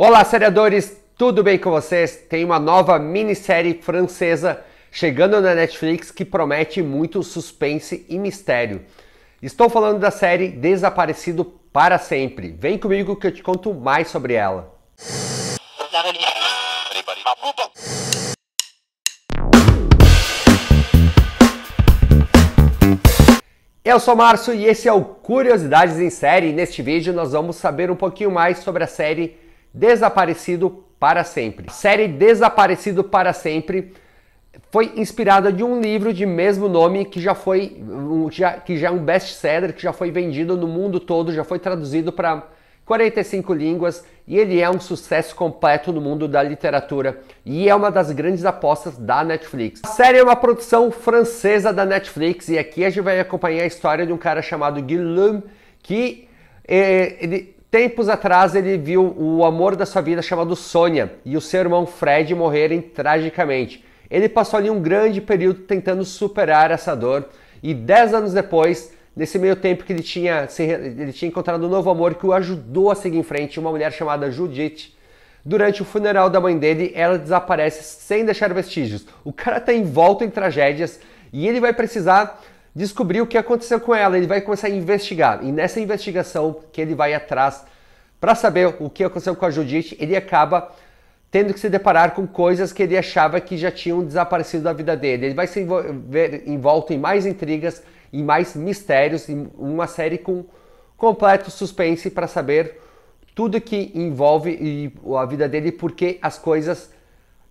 Olá, seriadores! Tudo bem com vocês? Tem uma nova minissérie francesa chegando na Netflix que promete muito suspense e mistério. Estou falando da série Desaparecido para Sempre. Vem comigo que eu te conto mais sobre ela. Eu sou Márcio e esse é o Curiosidades em Série. Neste vídeo nós vamos saber um pouquinho mais sobre a série Desaparecido para Sempre. A série Desaparecido para Sempre foi inspirada de um livro de mesmo nome que já foi um, que já é um best-seller, que já foi vendido no mundo todo, já foi traduzido para 45 línguas e ele é um sucesso completo no mundo da literatura e é uma das grandes apostas da Netflix. A série é uma produção francesa da Netflix e aqui a gente vai acompanhar a história de um cara chamado Guillaume que eh, ele Tempos atrás ele viu o amor da sua vida chamado Sônia e o seu irmão Fred morrerem tragicamente. Ele passou ali um grande período tentando superar essa dor e 10 anos depois, nesse meio tempo que ele tinha, ele tinha encontrado um novo amor que o ajudou a seguir em frente, uma mulher chamada Judith. Durante o funeral da mãe dele, ela desaparece sem deixar vestígios. O cara está envolto em tragédias e ele vai precisar descobrir o que aconteceu com ela. Ele vai começar a investigar. E nessa investigação que ele vai atrás para saber o que aconteceu com a Judite, ele acaba tendo que se deparar com coisas que ele achava que já tinham desaparecido da vida dele. Ele vai se ver envolto em mais intrigas e mais mistérios, em uma série com completo suspense para saber tudo que envolve a vida dele, porque as coisas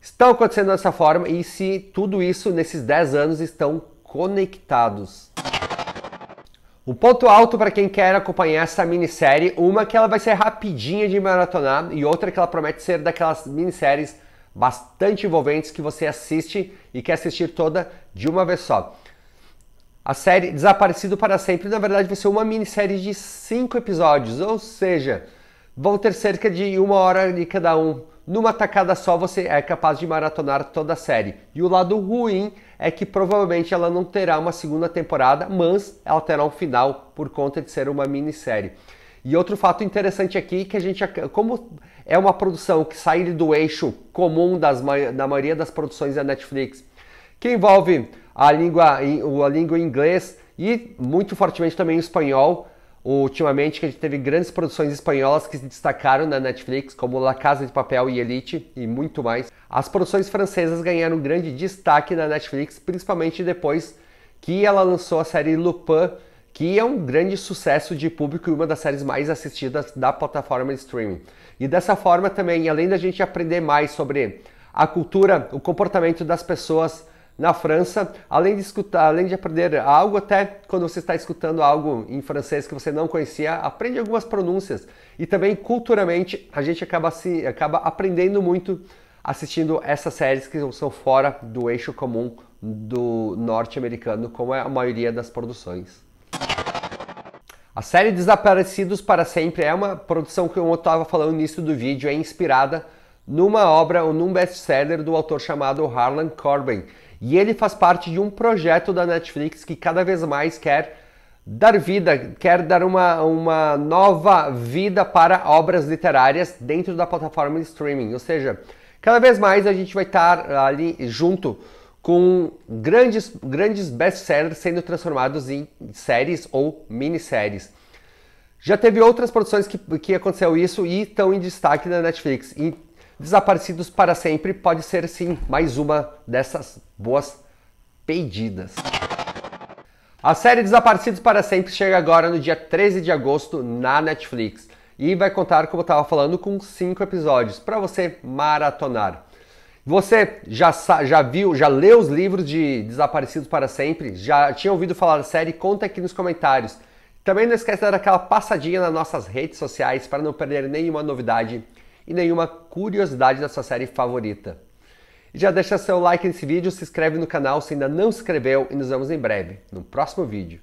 estão acontecendo dessa forma e se tudo isso nesses 10 anos estão conectados. O ponto alto para quem quer acompanhar essa minissérie, uma que ela vai ser rapidinha de maratonar e outra que ela promete ser daquelas minisséries bastante envolventes que você assiste e quer assistir toda de uma vez só. A série Desaparecido para Sempre, na verdade, vai ser uma minissérie de cinco episódios, ou seja, vão ter cerca de uma hora de cada um numa tacada só você é capaz de maratonar toda a série. E o lado ruim é que provavelmente ela não terá uma segunda temporada, mas ela terá um final por conta de ser uma minissérie. E outro fato interessante aqui é que a gente, como é uma produção que sai do eixo comum das, da maioria das produções da Netflix, que envolve a língua, a língua inglês e muito fortemente também o espanhol, Ultimamente, que a gente teve grandes produções espanholas que se destacaram na Netflix, como La Casa de Papel e Elite, e muito mais. As produções francesas ganharam grande destaque na Netflix, principalmente depois que ela lançou a série Lupin, que é um grande sucesso de público e uma das séries mais assistidas da plataforma de streaming. E dessa forma também, além da gente aprender mais sobre a cultura, o comportamento das pessoas, na França, além de escutar, além de aprender algo, até quando você está escutando algo em francês que você não conhecia, aprende algumas pronúncias. E também culturalmente a gente acaba se acaba aprendendo muito assistindo essas séries que são fora do eixo comum do norte-americano, como é a maioria das produções. A série Desaparecidos para Sempre é uma produção que eu estava falando no início do vídeo, é inspirada numa obra ou num best-seller do autor chamado Harlan Corbin. E ele faz parte de um projeto da Netflix que cada vez mais quer dar vida, quer dar uma, uma nova vida para obras literárias dentro da plataforma de streaming. Ou seja, cada vez mais a gente vai estar ali junto com grandes, grandes best-sellers sendo transformados em séries ou minisséries. Já teve outras produções que, que aconteceu isso e estão em destaque na Netflix. E Desaparecidos para sempre pode ser sim mais uma dessas boas pedidas. A série Desaparecidos para Sempre chega agora no dia 13 de agosto na Netflix e vai contar, como eu estava falando, com cinco episódios para você maratonar. Você já, já viu, já leu os livros de Desaparecidos para Sempre? Já tinha ouvido falar da série? Conta aqui nos comentários. Também não esquece de dar aquela passadinha nas nossas redes sociais para não perder nenhuma novidade e nenhuma curiosidade da sua série favorita. já deixa seu like nesse vídeo, se inscreve no canal se ainda não se inscreveu e nos vemos em breve, no próximo vídeo.